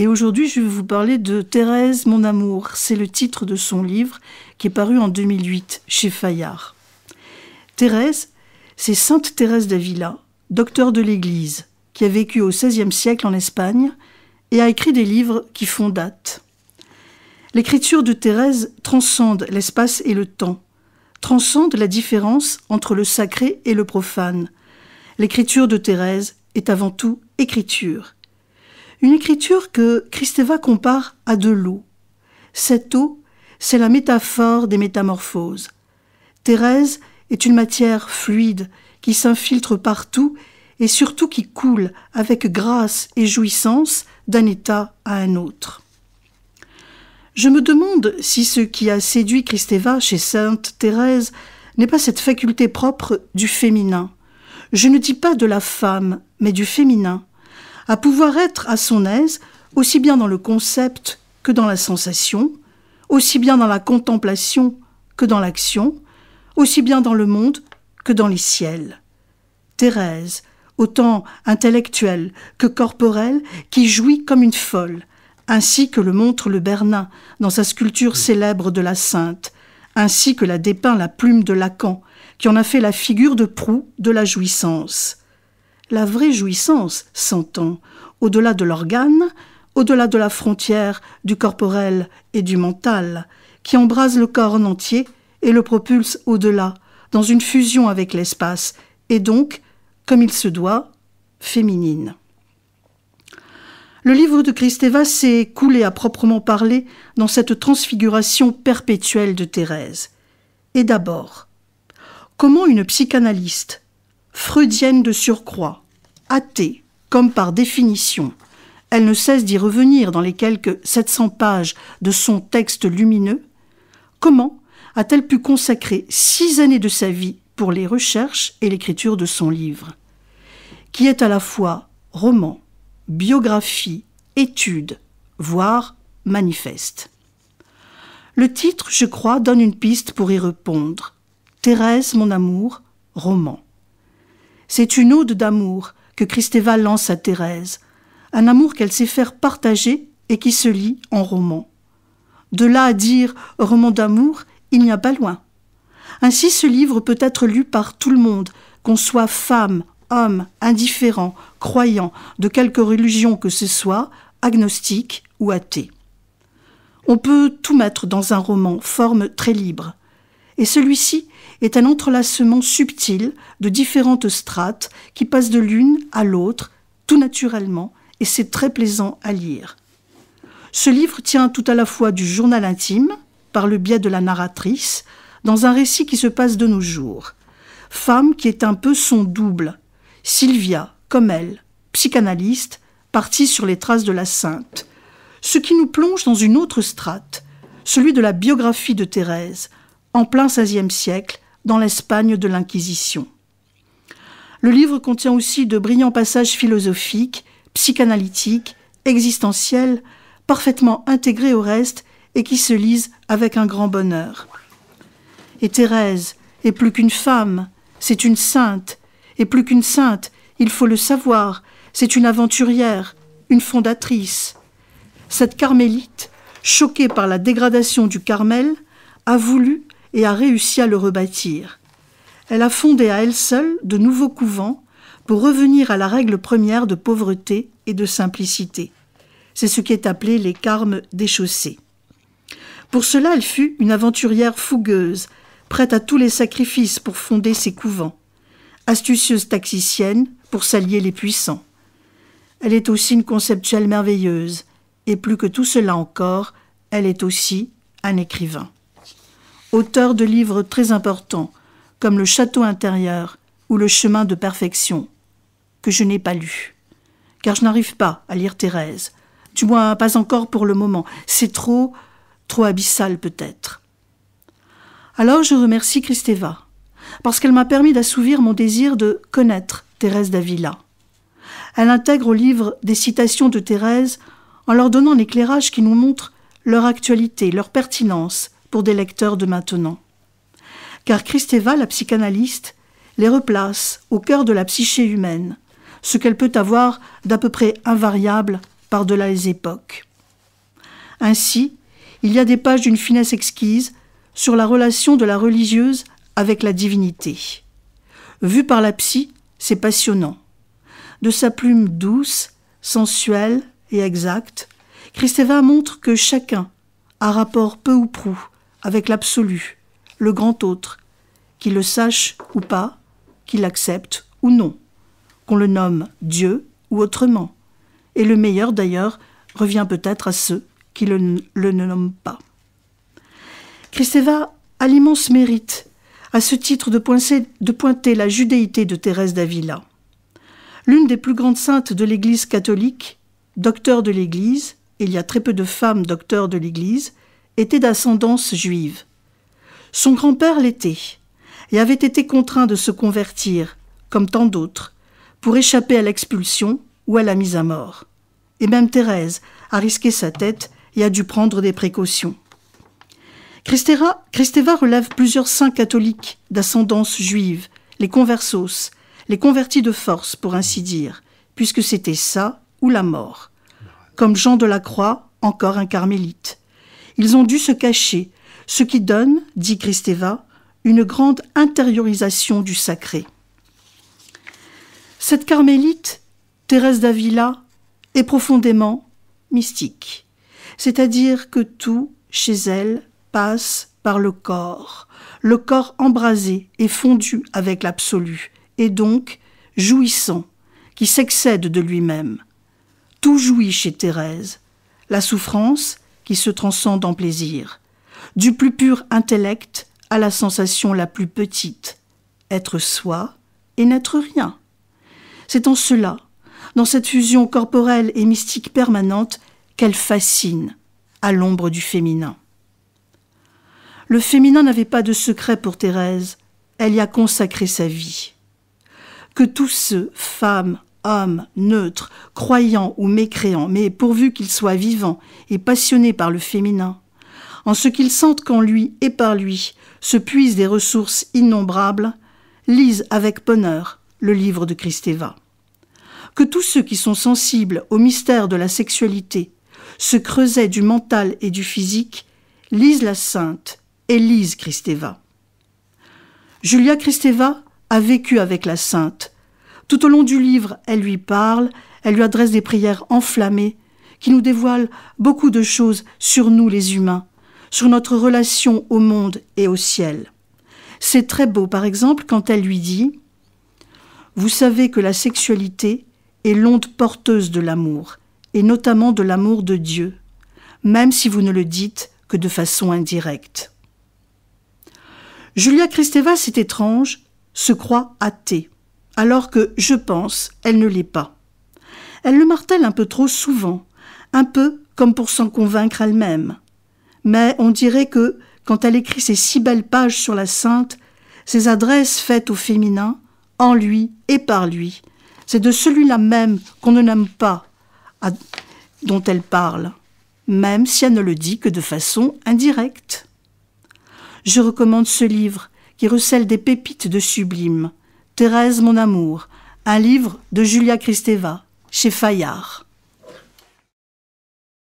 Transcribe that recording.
Et aujourd'hui, je vais vous parler de Thérèse, mon amour. C'est le titre de son livre qui est paru en 2008 chez Fayard. Thérèse, c'est Sainte Thérèse d'Avila, docteur de l'Église, qui a vécu au XVIe siècle en Espagne et a écrit des livres qui font date. L'écriture de Thérèse transcende l'espace et le temps, transcende la différence entre le sacré et le profane. L'écriture de Thérèse est avant tout écriture. Une écriture que Christeva compare à de l'eau. Cette eau, c'est la métaphore des métamorphoses. Thérèse est une matière fluide qui s'infiltre partout et surtout qui coule avec grâce et jouissance d'un état à un autre. Je me demande si ce qui a séduit Christeva chez sainte Thérèse n'est pas cette faculté propre du féminin. Je ne dis pas de la femme, mais du féminin à pouvoir être à son aise, aussi bien dans le concept que dans la sensation, aussi bien dans la contemplation que dans l'action, aussi bien dans le monde que dans les ciels. Thérèse, autant intellectuelle que corporelle, qui jouit comme une folle, ainsi que le montre le Bernin dans sa sculpture célèbre de la Sainte, ainsi que la dépeint la plume de Lacan, qui en a fait la figure de proue de la jouissance la vraie jouissance s'entend au-delà de l'organe, au-delà de la frontière du corporel et du mental, qui embrase le corps en entier et le propulse au-delà, dans une fusion avec l'espace, et donc, comme il se doit, féminine. Le livre de Christeva s'est coulé à proprement parler dans cette transfiguration perpétuelle de Thérèse. Et d'abord, comment une psychanalyste freudienne de surcroît, athée, comme par définition. Elle ne cesse d'y revenir dans les quelques 700 pages de son texte lumineux. Comment a-t-elle pu consacrer six années de sa vie pour les recherches et l'écriture de son livre, qui est à la fois roman, biographie, étude, voire manifeste Le titre, je crois, donne une piste pour y répondre. Thérèse, mon amour, roman. C'est une ode d'amour que Christéval lance à Thérèse, un amour qu'elle sait faire partager et qui se lit en roman. De là à dire roman d'amour, il n'y a pas loin. Ainsi ce livre peut être lu par tout le monde, qu'on soit femme, homme, indifférent, croyant, de quelque religion que ce soit, agnostique ou athée. On peut tout mettre dans un roman, forme très libre et celui-ci est un entrelacement subtil de différentes strates qui passent de l'une à l'autre tout naturellement, et c'est très plaisant à lire. Ce livre tient tout à la fois du journal intime, par le biais de la narratrice, dans un récit qui se passe de nos jours. Femme qui est un peu son double, Sylvia, comme elle, psychanalyste, partie sur les traces de la sainte. Ce qui nous plonge dans une autre strate, celui de la biographie de Thérèse, en plein XVIe siècle, dans l'Espagne de l'Inquisition. Le livre contient aussi de brillants passages philosophiques, psychanalytiques, existentiels, parfaitement intégrés au reste et qui se lisent avec un grand bonheur. Et Thérèse est plus qu'une femme, c'est une sainte, et plus qu'une sainte, il faut le savoir, c'est une aventurière, une fondatrice. Cette carmélite, choquée par la dégradation du Carmel, a voulu et a réussi à le rebâtir. Elle a fondé à elle seule de nouveaux couvents pour revenir à la règle première de pauvreté et de simplicité. C'est ce qui est appelé les carmes déchaussés. Pour cela, elle fut une aventurière fougueuse, prête à tous les sacrifices pour fonder ses couvents, astucieuse taxicienne pour s'allier les puissants. Elle est aussi une conceptuelle merveilleuse, et plus que tout cela encore, elle est aussi un écrivain auteur de livres très importants, comme Le Château intérieur ou Le chemin de perfection, que je n'ai pas lu, car je n'arrive pas à lire Thérèse, du moins pas encore pour le moment, c'est trop, trop abyssal peut-être. Alors je remercie Christeva, parce qu'elle m'a permis d'assouvir mon désir de connaître Thérèse d'Avila. Elle intègre au livre des citations de Thérèse en leur donnant l'éclairage qui nous montre leur actualité, leur pertinence, pour des lecteurs de maintenant. Car Christeva, la psychanalyste, les replace au cœur de la psyché humaine, ce qu'elle peut avoir d'à peu près invariable par-delà les époques. Ainsi, il y a des pages d'une finesse exquise sur la relation de la religieuse avec la divinité. Vue par la psy, c'est passionnant. De sa plume douce, sensuelle et exacte, Christeva montre que chacun a rapport peu ou prou avec l'absolu, le grand autre, qu'il le sache ou pas, qu'il l'accepte ou non, qu'on le nomme Dieu ou autrement. Et le meilleur d'ailleurs revient peut-être à ceux qui le, le ne nomment pas. Christeva a l'immense mérite, à ce titre, de, pointer, de pointer la judéité de Thérèse d'Avila. L'une des plus grandes saintes de l'Église catholique, docteur de l'Église, il y a très peu de femmes docteurs de l'Église, était d'ascendance juive. Son grand-père l'était, et avait été contraint de se convertir, comme tant d'autres, pour échapper à l'expulsion ou à la mise à mort. Et même Thérèse a risqué sa tête et a dû prendre des précautions. Christera, Christeva relève plusieurs saints catholiques d'ascendance juive, les conversos, les convertis de force pour ainsi dire, puisque c'était ça ou la mort. Comme Jean de la Croix, encore un carmélite. Ils ont dû se cacher, ce qui donne, dit Christeva, une grande intériorisation du sacré. Cette carmélite, Thérèse d'Avila, est profondément mystique, c'est-à-dire que tout, chez elle, passe par le corps, le corps embrasé et fondu avec l'absolu, et donc jouissant, qui s'excède de lui-même. Tout jouit chez Thérèse, la souffrance, qui se transcende en plaisir, du plus pur intellect à la sensation la plus petite, être soi et n'être rien. C'est en cela, dans cette fusion corporelle et mystique permanente, qu'elle fascine, à l'ombre du féminin. Le féminin n'avait pas de secret pour Thérèse, elle y a consacré sa vie. Que tous ceux, femmes, homme, neutre, croyant ou mécréant, mais pourvu qu'il soit vivant et passionné par le féminin, en ce qu'il sente qu'en lui et par lui se puisent des ressources innombrables, lise avec bonheur le livre de Christeva. Que tous ceux qui sont sensibles au mystère de la sexualité, se creusaient du mental et du physique, lisent la sainte et lisent Christeva. Julia Christeva a vécu avec la sainte, tout au long du livre, elle lui parle, elle lui adresse des prières enflammées qui nous dévoilent beaucoup de choses sur nous les humains, sur notre relation au monde et au ciel. C'est très beau par exemple quand elle lui dit ⁇ Vous savez que la sexualité est l'onde porteuse de l'amour, et notamment de l'amour de Dieu, même si vous ne le dites que de façon indirecte. Julia Kristeva, c'est étrange, se croit athée alors que, je pense, elle ne l'est pas. Elle le martèle un peu trop souvent, un peu comme pour s'en convaincre elle-même. Mais on dirait que, quand elle écrit ces si belles pages sur la sainte, ses adresses faites au féminin, en lui et par lui, c'est de celui-là même qu'on ne nomme pas, dont elle parle, même si elle ne le dit que de façon indirecte. Je recommande ce livre qui recèle des pépites de sublime, Thérèse, mon amour, un livre de Julia Kristeva, chez Fayard.